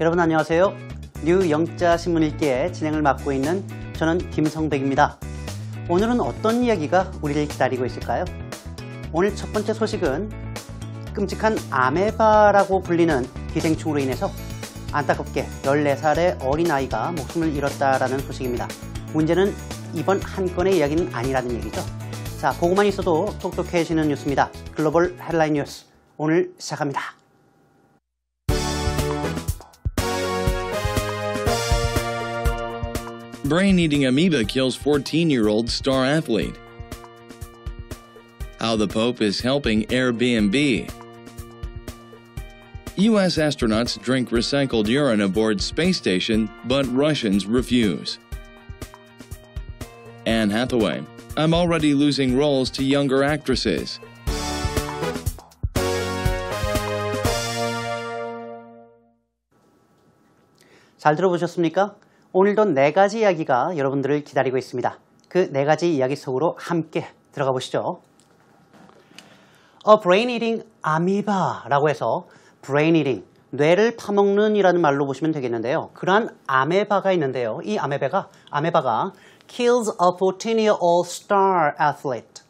여러분 안녕하세요. 뉴 영자 신문 읽기의 진행을 맡고 있는 저는 김성백입니다. 오늘은 어떤 이야기가 우리를 기다리고 있을까요? 오늘 첫 번째 소식은 끔찍한 아메바라고 불리는 기생충으로 인해서 안타깝게 14살의 어린아이가 목숨을 잃었다라는 소식입니다. 문제는 이번 한 건의 이야기는 아니라는 얘기죠. 자, 보고만 있어도 똑똑해지는 뉴스입니다. 글로벌 헤라인 뉴스 오늘 시작합니다. Brain eating amoeba kills 14 year old star athlete. How the Pope is helping Airbnb. U.S. astronauts drink recycled urine aboard space station, but Russians refuse. Anne Hathaway. I'm already losing roles to younger actresses. 잘 들어보셨습니까? 오늘도 네 가지 이야기가 여러분들을 기다리고 있습니다. 그 네 가지 이야기 속으로 함께 들어가 보시죠. A brain eating amoeba라고 해서 brain eating, 뇌를 파먹는 이라는 말로 보시면 되겠는데요. 그러한 아메바가 있는데요. 이 아메바가, 아메바가 kills a Portinia all-star athlete.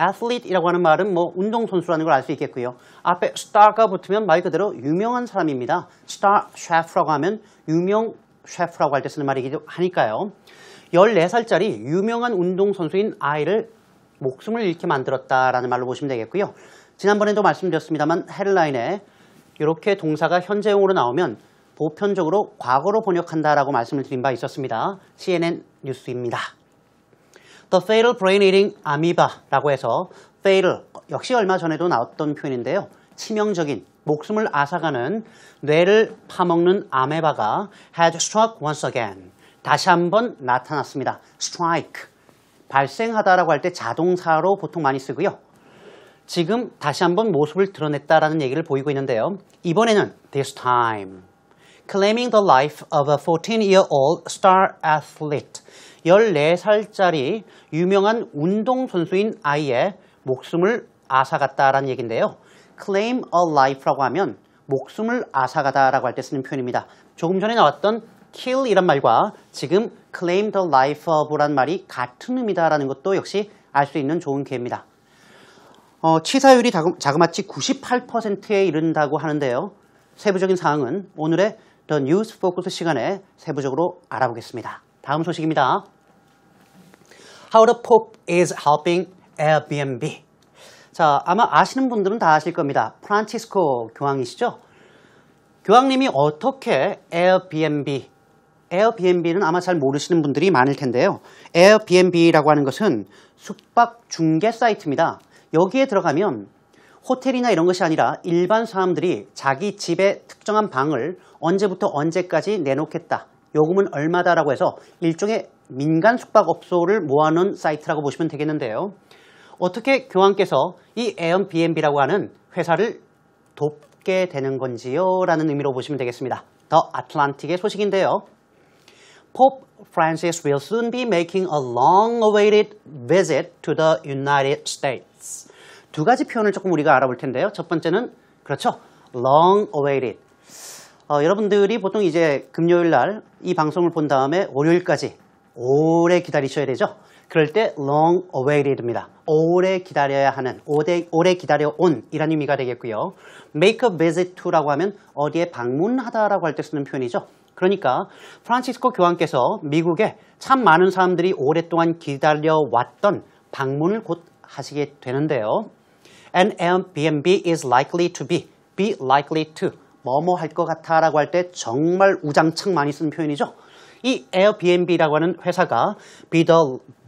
athlete이라고 하는 말은 뭐 운동선수라는 걸 알 수 있겠고요. 앞에 star가 붙으면 말 그대로 유명한 사람입니다. star chef라고 하면 유명 셰프라고 할 때 쓰는 말이기도 하니까요. 14살짜리 유명한 운동선수인 아이를 목숨을 잃게 만들었다라는 말로 보시면 되겠고요. 지난번에도 말씀드렸습니다만 헤드라인에 이렇게 동사가 현재형으로 나오면 보편적으로 과거로 번역한다라고 말씀을 드린 바 있었습니다. CNN 뉴스입니다. The Fatal Brain Eating Amoeba라고 해서 fatal 역시 얼마 전에도 나왔던 표현인데요. 치명적인 목숨을 앗아가는 뇌를 파먹는 아메바가 had struck once again. 다시 한번 나타났습니다. strike. 발생하다라고 할 때 자동사로 보통 많이 쓰고요. 지금 다시 한번 모습을 드러냈다라는 얘기를 보이고 있는데요. 이번에는 this time claiming the life of a 14-year-old star athlete 14살짜리 유명한 운동선수인 아이의 목숨을 앗아갔다라는 얘기인데요. claim a life라고 하면 목숨을 앗아가다라고 할 때 쓰는 표현입니다. 조금 전에 나왔던 kill 이란 말과 지금 claim the life of란 말이 같은 의미다라는 것도 역시 알 수 있는 좋은 기회입니다. 어, 치사율이 자그마치 98%에 이른다고 하는데요. 세부적인 사항은 오늘의 The News Focus 시간에 세부적으로 알아보겠습니다. 다음 소식입니다. How the Pope is helping Airbnb. 자, 아마 아시는 분들은 다 아실 겁니다. 프란치스코 교황이시죠? 교황님이 어떻게 에어비앤비, 에어비앤비는 아마 잘 모르시는 분들이 많을 텐데요. 에어비앤비라고 하는 것은 숙박 중개 사이트입니다. 여기에 들어가면 호텔이나 이런 것이 아니라 일반 사람들이 자기 집에 특정한 방을 언제부터 언제까지 내놓겠다. 요금은 얼마다라고 해서 일종의 민간 숙박업소를 모아놓은 사이트라고 보시면 되겠는데요. 어떻게 교황께서 이 에언비앤비라고 하는 회사를 돕게 되는 건지요? 라는 의미로 보시면 되겠습니다. 더 아틀란틱의 소식인데요. Pope Francis will soon be making a long-awaited visit to the United States. 두 가지 표현을 조금 우리가 알아볼 텐데요. 첫 번째는 그렇죠. long-awaited. 어, 여러분들이 보통 이제 금요일 날 이 방송을 본 다음에 월요일까지 오래 기다리셔야 되죠. 그럴 때 long-awaited입니다. 오래 기다려야 하는, 오래, 오래 기다려온 이란 의미가 되겠고요. make a visit to라고 하면 어디에 방문하다라고 할 때 쓰는 표현이죠. 그러니까 프란치스코 교황께서 미국에 참 많은 사람들이 오랫동안 기다려왔던 방문을 곧 하시게 되는데요. An Airbnb is likely to be, be likely to, 뭐 뭐 할 것 같아 라고 할 때 정말 우장창 많이 쓰는 표현이죠. 이 Airbnb라고 하는 회사가 be the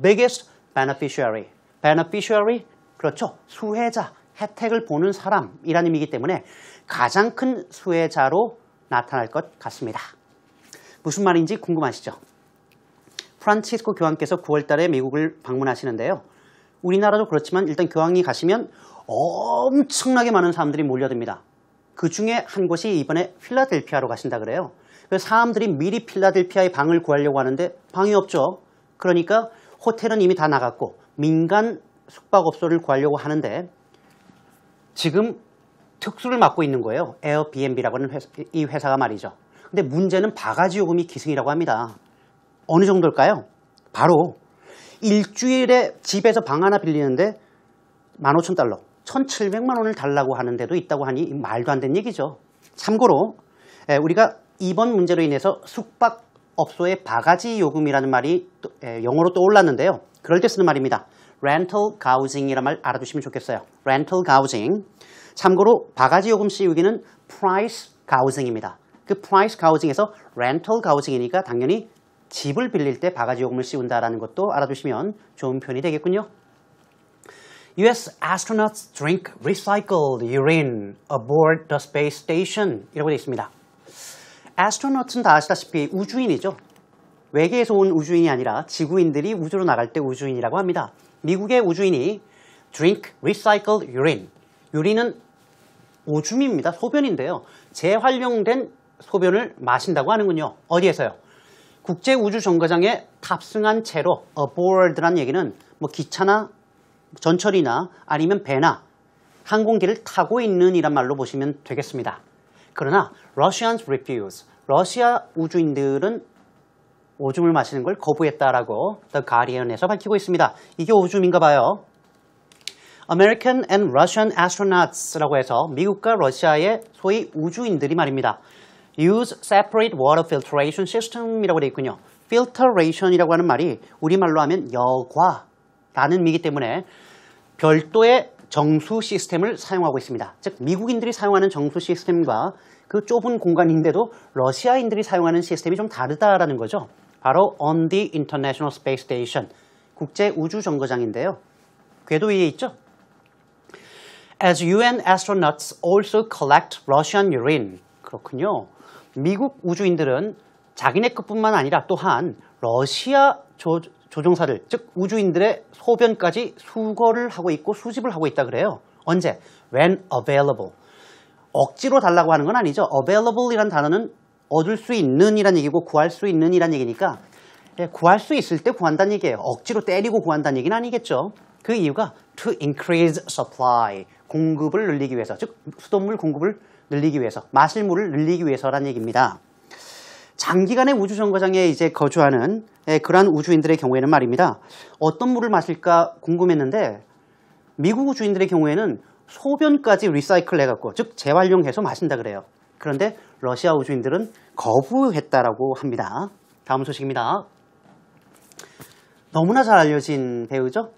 biggest beneficiary, beneficiary, 그렇죠. 수혜자, 혜택을 보는 사람이라는 의미이기 때문에 가장 큰 수혜자로 나타날 것 같습니다. 무슨 말인지 궁금하시죠? 프란치스코 교황께서 9월 달에 미국을 방문하시는데요. 우리나라도 그렇지만 일단 교황이 가시면 엄청나게 많은 사람들이 몰려듭니다. 그 중에 한 곳이 이번에 필라델피아로 가신다 그래요. 그 사람들이 미리 필라델피아의 방을 구하려고 하는데 방이 없죠. 그러니까 호텔은 이미 다 나갔고 민간 숙박업소를 구하려고 하는데 지금 특수를 맡고 있는 거예요. 에어비앤비라고 하는 회사, 이 회사가 말이죠. 근데 문제는 바가지 요금이 기승이라고 합니다. 어느 정도일까요? 바로 일주일에 집에서 방 하나 빌리는데 15,000달러, 1,700만 원을 달라고 하는 데도 있다고 하니 말도 안 되는 얘기죠. 참고로 우리가 이번 문제로 인해서 숙박업소의 바가지 요금이라는 말이 영어로 떠올랐는데요. 그럴 때 쓰는 말입니다. rental gouging이란 말 알아두시면 좋겠어요. rental gouging. 참고로 바가지 요금씨 여기는 price gouging입니다. 그 price gouging에서 rental gouging이니까 당연히 집을 빌릴 때 바가지 요금을 씌운다라는 것도 알아두시면 좋은 표현이 되겠군요. U.S. astronauts drink recycled urine aboard the space station 이라고 되어 있습니다. astronaut은 s 다 아시다시피 우주인이죠. 외계에서 온 우주인이 아니라 지구인들이 우주로 나갈 때 우주인이라고 합니다. 미국의 우주인이 drink recycled urine 유리는 오줌입니다. 소변인데요. 재활용된 소변을 마신다고 하는군요. 어디에서요? 국제우주정거장에 탑승한 채로 aboard란 얘기는 뭐 기차나 전철이나 아니면 배나 항공기를 타고 있는 이란 말로 보시면 되겠습니다. 그러나 Russians refuse. 러시아 우주인들은 오줌을 마시는 걸 거부했다라고 The Guardian에서 밝히고 있습니다. 이게 오줌인가 봐요. American and Russian astronauts라고 해서 미국과 러시아의 소위 우주인들이 말입니다. Use separate water filtration system이라고 되어 있군요. filtration이라고 하는 말이 우리말로 하면 여과라는 미기 때문에 별도의 정수 시스템을 사용하고 있습니다. 즉 미국인들이 사용하는 정수 시스템과 그 좁은 공간인데도 러시아인들이 사용하는 시스템이 좀 다르다라는 거죠. 바로 On the International Space Station, 국제우주정거장인데요. 궤도 위에 있죠? As UN astronauts also collect Russian urine. 그렇군요. 미국 우주인들은 자기네 것뿐만 아니라 또한 러시아 조, 조종사들, 즉 우주인들의 소변까지 수거를 하고 있고 수집을 하고 있다 그래요. 언제? When available. 억지로 달라고 하는 건 아니죠. a v a i l a b l e 이라는 단어는 얻을 수 있는 이란 얘기고 구할 수 있는 이란 얘기니까 예, 구할 수 있을 때 구한다는 얘기예요. 억지로 때리고 구한다는 얘기는 아니겠죠. 그 이유가 to increase supply, 공급을 늘리기 위해서, 즉 수돗물 공급을 늘리기 위해서, 마실 물을 늘리기 위해서라는 얘기입니다. 장기간의 우주 정거장에 이제 거주하는 예, 그러한 우주인들의 경우에는 말입니다. 어떤 물을 마실까 궁금했는데 미국 우주인들의 경우에는 소변까지 리사이클 해갖고 즉 재활용해서 마신다 그래요. 그런데 러시아 우주인들은 거부했다라고 합니다. 다음 소식입니다. 너무나 잘 알려진 배우죠?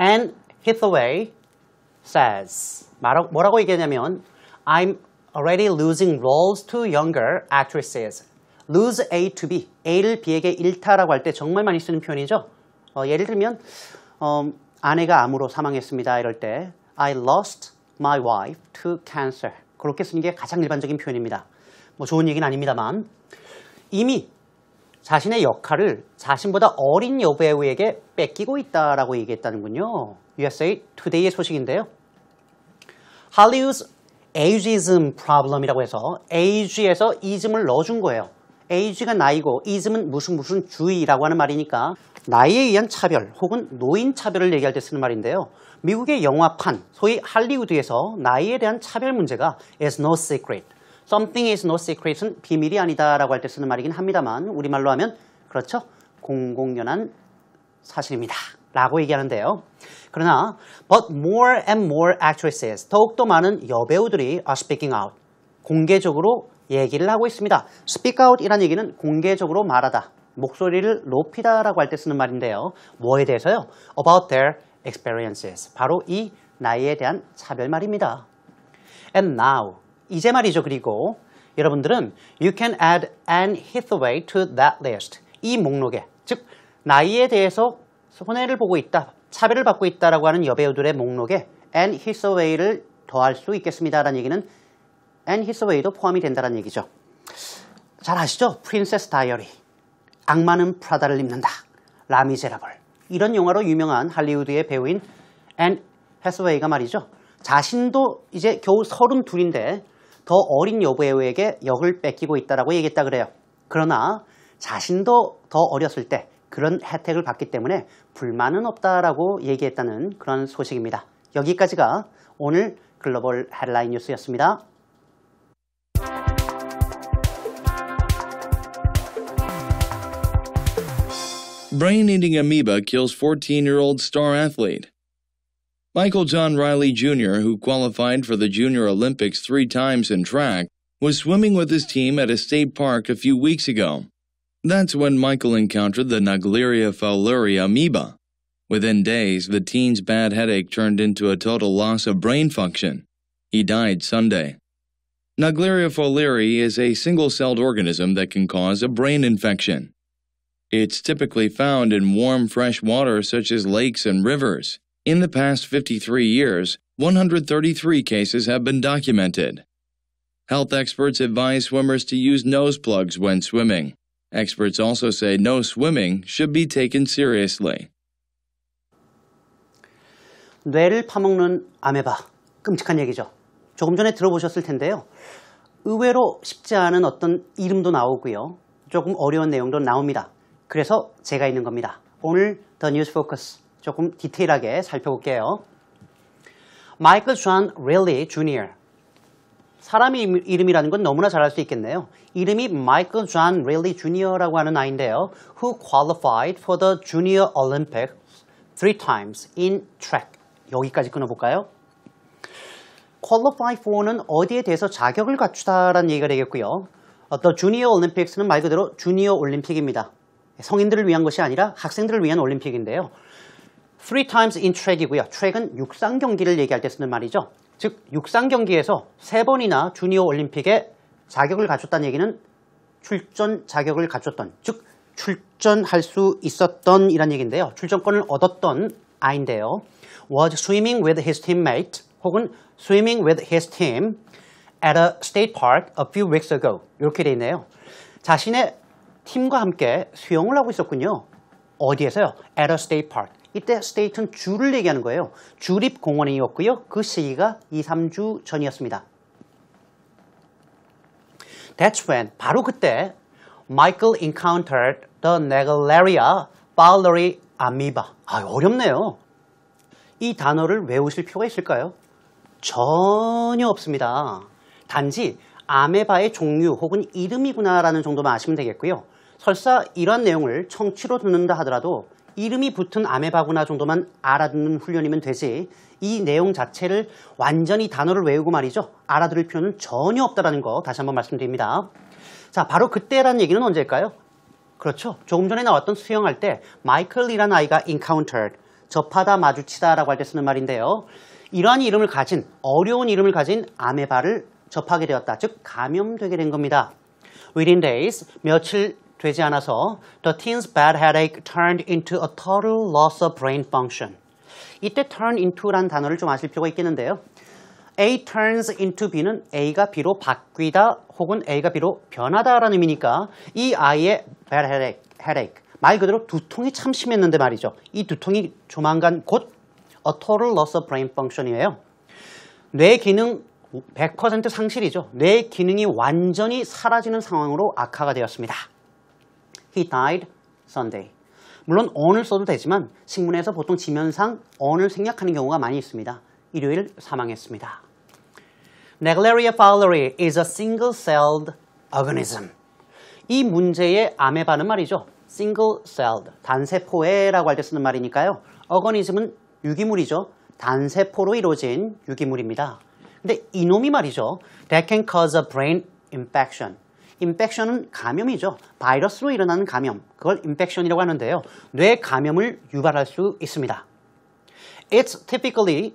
Anne Hathaway says 뭐라고 얘기하냐면 I'm already losing roles to younger actresses. lose A to B, A를 B에게 잃다라고 할 때 정말 많이 쓰는 표현이죠. 어, 예를 들면 어, 아내가 암으로 사망했습니다 이럴 때 I lost my wife to cancer 그렇게 쓰는 게 가장 일반적인 표현입니다. 뭐 좋은 얘기는 아닙니다만 이미 자신의 역할을 자신보다 어린 여배우에게 뺏기고 있다라고 얘기했다는군요. USA Today의 소식인데요. 할리우드 y w o o d s a g i s problem이라고 해서 age에서 ism을 넣어준 거예요. age가 나이고 ism은 무슨 무슨 주의라고 하는 말이니까 나이에 의한 차별 혹은 노인 차별을 얘기할 때 쓰는 말인데요. 미국의 영화판, 소위 할리우드에서 나이에 대한 차별 문제가 is no secret, something is no secret은 비밀이 아니다라고 할 때 쓰는 말이긴 합니다만 우리말로 하면 그렇죠. 공공연한 사실입니다. 라고 얘기하는데요. 그러나 but more and more actresses 더욱더 많은 여배우들이 are speaking out 공개적으로 얘기를 하고 있습니다. speak out이란 얘기는 공개적으로 말하다 목소리를 높이다 라고 할 때 쓰는 말인데요. 뭐에 대해서요? about their experiences 바로 이 나이에 대한 차별 말입니다. and now 이제 말이죠. 그리고 여러분들은 you can add Anne Hathaway to that list. 이 목록에 즉 나이에 대해서 손해를 보고 있다, 차별을 받고 있다라고 하는 여배우들의 목록에 Anne Hathaway를 더할 수 있겠습니다라는 얘기는 Anne Hathaway도 포함이 된다는 얘기죠. 잘 아시죠? 프린세스 다이어리, 악마는 프라다를 입는다, 라미제라블 이런 영화로 유명한 할리우드의 배우인 앤 해스웨이가 말이죠. 자신도 이제 겨우 서른 둘인데 더 어린 여배우에게 역을 뺏기고 있다고 얘기했다 그래요. 그러나 자신도 더 어렸을 때 그런 혜택을 받기 때문에 불만은 없다라고 얘기했다는 그런 소식입니다. 여기까지가 오늘 글로벌 헤드라인 뉴스였습니다. b r a i n e a t kills 14-year-old star athlete. Michael John Riley Jr., who qualified for the Junior Olympics three times in track, was swimming with his team at a state park a few weeks ago. That's when Michael encountered the Nagleria fowleri amoeba. Within days, the teen's bad headache turned into a total loss of brain function. He died Sunday. Nagleria fowleri is a single-celled organism that can cause a brain infection. It's typically found in warm fresh water such as lakes and rivers. In the past 53 years, 133 cases have been documented. Health experts advise swimmers to use nose plugs when swimming. Experts also say no swimming should be taken seriously. 뇌를 파먹는 아메바. 끔찍한 얘기죠. 조금 전에 들어보셨을 텐데요. 의외로 쉽지 않은 어떤 이름도 나오고요. 조금 어려운 내용도 나옵니다. 그래서 제가 있는 겁니다. 오늘 The News Focus 조금 디테일하게 살펴볼게요. 마이클 존 릴리 주니어 사람의 이름이라는 건 너무나 잘 알 수 있겠네요. 이름이 마이클 존 릴리 주니어라고 하는 아이인데요. Who qualified for the Junior Olympics three times in track. 여기까지 끊어볼까요? qualify for는 어디에 대해서 자격을 갖추다라는 얘기가 되겠고요. The Junior Olympics는 말 그대로 주니어 올림픽입니다. 성인들을 위한 것이 아니라 학생들을 위한 올림픽인데요. three times in track이고요. track은 육상 경기를 얘기할 때 쓰는 말이죠. 즉 육상 경기에서 세 번이나 주니어 올림픽에 자격을 갖췄다는 얘기는 출전 자격을 갖췄던 즉 출전할 수 있었던 이란 얘기인데요. 출전권을 얻었던 아인데요. was swimming with his teammate 혹은 swimming with his team at a state park a few weeks ago 이렇게 돼 있네요. 자신의 팀과 함께 수영을 하고 있었군요. 어디에서요? at a state park 이때 스테이트는 주를 얘기하는 거예요. 주립공원이었고요. 그 시기가 2, 3주 전이었습니다. That's when, 바로 그때 Michael encountered the Nagalaria fowleri amoeba. 아, 어렵네요. 이 단어를 외우실 필요가 있을까요? 전혀 없습니다. 단지 아메바의 종류 혹은 이름이구나라는 정도만 아시면 되겠고요. 설사 이런 내용을 청취로 듣는다 하더라도 이름이 붙은 아메바구나 정도만 알아듣는 훈련이면 되지 이 내용 자체를 완전히 단어를 외우고 말이죠. 알아들을 필요는 전혀 없다는 거 다시 한번 말씀드립니다. 자, 바로 그때라는 얘기는 언제일까요? 그렇죠. 조금 전에 나왔던 수영할 때 마이클이라는 아이가 encountered, 접하다, 마주치다 라고 할 때 쓰는 말인데요. 이러한 이름을 가진, 어려운 이름을 가진 아메바를 접하게 되었다. 즉, 감염되게 된 겁니다. within days, 며칠 되지 않아서 The teen's bad headache turned into a total loss of brain function. 이때 turn i n t o 란 단어를 좀 아실 필요가 있겠는데요. A turns into B는 A가 B로 바뀌다 혹은 A가 B로 변하다라는 의미니까 이 아이의 bad headache, headache 말 그대로 두통이 참 심했는데 말이죠. 이 두통이 조만간 곧 a total loss of brain function이에요. 뇌 기능 100% 상실이죠. 뇌 기능이 완전히 사라지는 상황으로 악화가 되었습니다. He died Sunday. 물론 on을 써도 되지만 식문에서 보통 지면상 on을 생략하는 경우가 많이 있습니다. 일요일 사망했습니다. Naegleria fowleri is a single-celled organism. 이 문제의 암에반은 말이죠. single-celled, 단세포에라고 할 때 쓰는 말이니까요. organism은 유기물이죠. 단세포로 이루어진 유기물입니다. 근데 이놈이 말이죠. That can cause a brain infection. 인펙션은 감염이죠. 바이러스로 일어나는 감염, 그걸 인펙션이라고 하는데요. 뇌 감염을 유발할 수 있습니다. It's typically,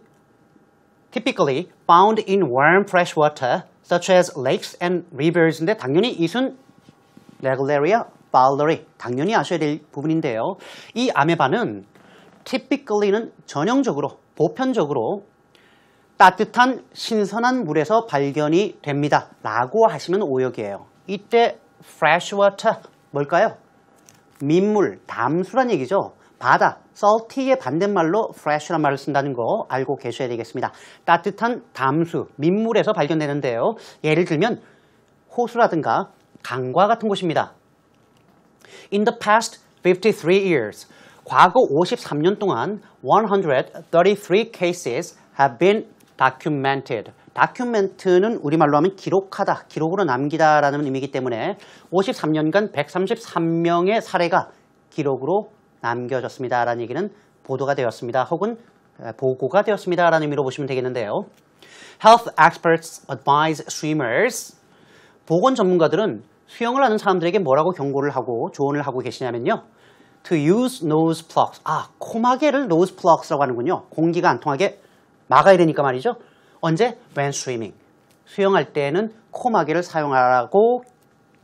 typically found in warm fresh water such as lakes and rivers인데 당연히 이순 레글레리아 발러리 당연히 아셔야 될 부분인데요. 이 아메바는 typically는 전형적으로 보편적으로 따뜻한 신선한 물에서 발견이 됩니다. 라고 하시면 오역이에요. 이때 fresh water 뭘까요? 민물, 담수란 얘기죠. 바다, salty의 반대말로 fresh란 말을 쓴다는 거 알고 계셔야 되겠습니다. 따뜻한 담수, 민물에서 발견되는데요. 예를 들면 호수라든가 강과 같은 곳입니다. In the past 53 years, 과거 53년 동안 133 cases have been documented. 다큐멘트는 우리말로 하면 기록하다, 기록으로 남기다라는 의미이기 때문에 53년간 133명의 사례가 기록으로 남겨졌습니다라는 얘기는 보도가 되었습니다. 혹은 보고가 되었습니다라는 의미로 보시면 되겠는데요. Health experts advise swimmers. 보건 전문가들은 수영을 하는 사람들에게 뭐라고 경고를 하고 조언을 하고 계시냐면요. To use nose plugs. 아, 코마개를 nose plugs라고 하는군요. 공기가 안 통하게 막아야 되니까 말이죠. 언제? When swimming. 수영할 때에는 코마개를 사용하라고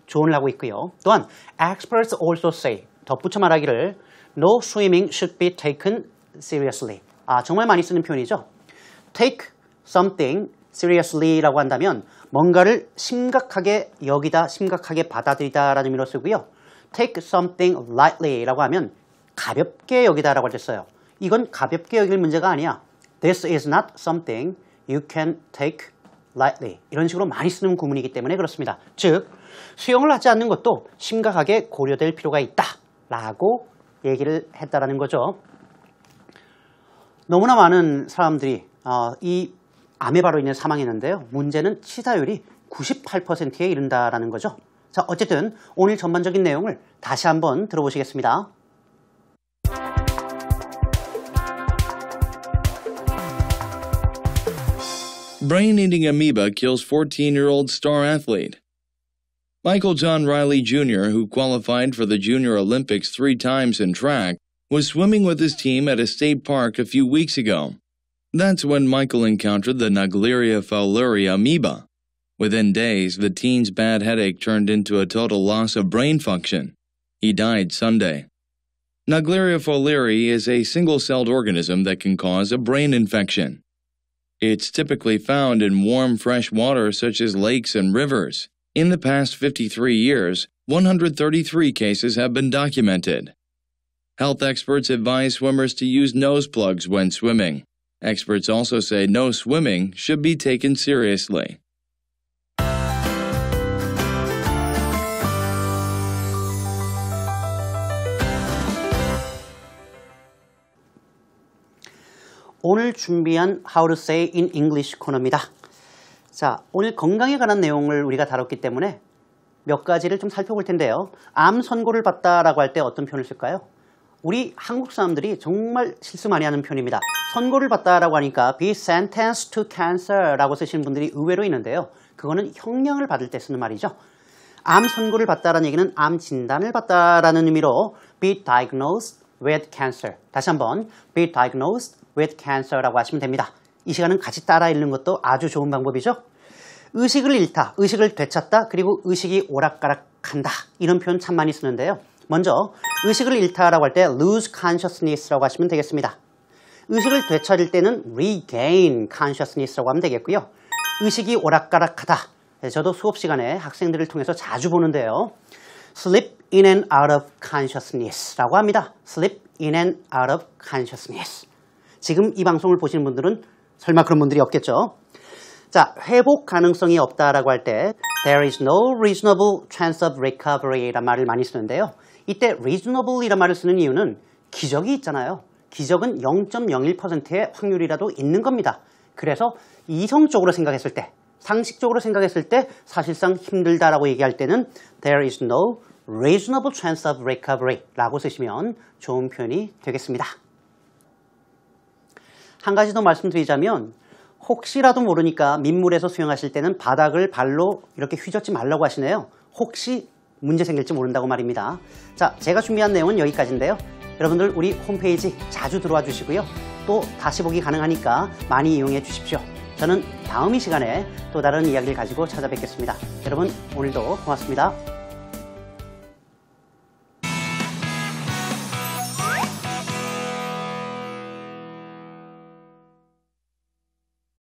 조언을 하고 있고요. 또한 experts also say, 덧붙여 말하기를 no swimming should be taken seriously. 아, 정말 많이 쓰는 표현이죠. take something seriously라고 한다면 뭔가를 심각하게 여기다, 심각하게 받아들이다 라는 의미로 쓰고요. take something lightly라고 하면 가볍게 여기다 라고 했어요. 이건 가볍게 여길 문제가 아니야. This is not something you can take lightly 이런 식으로 많이 쓰는 구문이기 때문에 그렇습니다. 즉수영을 하지 않는 것도 심각하게 고려될 필요가 있다 라고 얘기를 했다라는 거죠. 너무나 많은 사람들이 어, 이 암에 바로 있는 사망했는데요. 문제는 치사율이 98%에 이른다라는 거죠. 자, 어쨌든 오늘 전반적인 내용을 다시 한번 들어보시겠습니다. brain-eating amoeba kills 14-year-old star athlete. Michael John Riley Jr., who qualified for the Junior Olympics three times in track, was swimming with his team at a state park a few weeks ago. That's when Michael encountered the Nagleria fowleri amoeba. Within days, the teen's bad headache turned into a total loss of brain function. He died Sunday. Nagleria fowleri is a single-celled organism that can cause a brain infection. It's typically found in warm fresh water such as lakes and rivers. In the past 53 years, 133 cases have been documented. Health experts advise swimmers to use nose plugs when swimming. Experts also say no swimming should be taken seriously. 오늘 준비한 How to Say in English 코너입니다. 자, 오늘 건강에 관한 내용을 우리가 다뤘기 때문에 몇 가지를 좀 살펴볼 텐데요. 암 선고를 받다라고 할 때 어떤 표현을 쓸까요? 우리 한국 사람들이 정말 실수 많이 하는 표현입니다 선고를 받다라고 하니까 be sentenced to cancer라고 쓰시는 분들이 의외로 있는데요. 그거는 형량을 받을 때 쓰는 말이죠. 암 선고를 받다라는 얘기는 암 진단을 받다라는 의미로 be diagnosed with cancer. 다시 한번 be diagnosed with cancer라고 하시면 됩니다. 이 시간은 같이 따라 읽는 것도 아주 좋은 방법이죠. 의식을 잃다, 의식을 되찾다, 그리고 의식이 오락가락한다 이런 표현 참 많이 쓰는데요. 먼저 의식을 잃다라고 할 때 lose consciousness라고 하시면 되겠습니다. 의식을 되찾을 때는 regain consciousness라고 하면 되겠고요. 의식이 오락가락하다. 저도 수업 시간에 학생들을 통해서 자주 보는데요. slip in and out of consciousness라고 합니다. slip in and out of consciousness. 지금 이 방송을 보시는 분들은 설마 그런 분들이 없겠죠. 자, 회복 가능성이 없다라고 할 때 there is no reasonable chance of recovery란 이 말을 많이 쓰는데요. 이때 reasonable이란 말을 쓰는 이유는 기적이 있잖아요. 기적은 0.01%의 확률이라도 있는 겁니다. 그래서 이성적으로 생각했을 때, 상식적으로 생각했을 때 사실상 힘들다라고 얘기할 때는 there is no reasonable chance of recovery라고 쓰시면 좋은 표현이 되겠습니다. 한 가지 더 말씀드리자면 혹시라도 모르니까 민물에서 수영하실 때는 바닥을 발로 이렇게 휘젓지 말라고 하시네요. 혹시 문제 생길지 모른다고 말입니다. 자, 제가 준비한 내용은 여기까지인데요. 여러분들 우리 홈페이지 자주 들어와 주시고요. 또 다시 보기 가능하니까 많이 이용해 주십시오. 저는 다음 이 시간에 또 다른 이야기를 가지고 찾아뵙겠습니다. 여러분 오늘도 고맙습니다.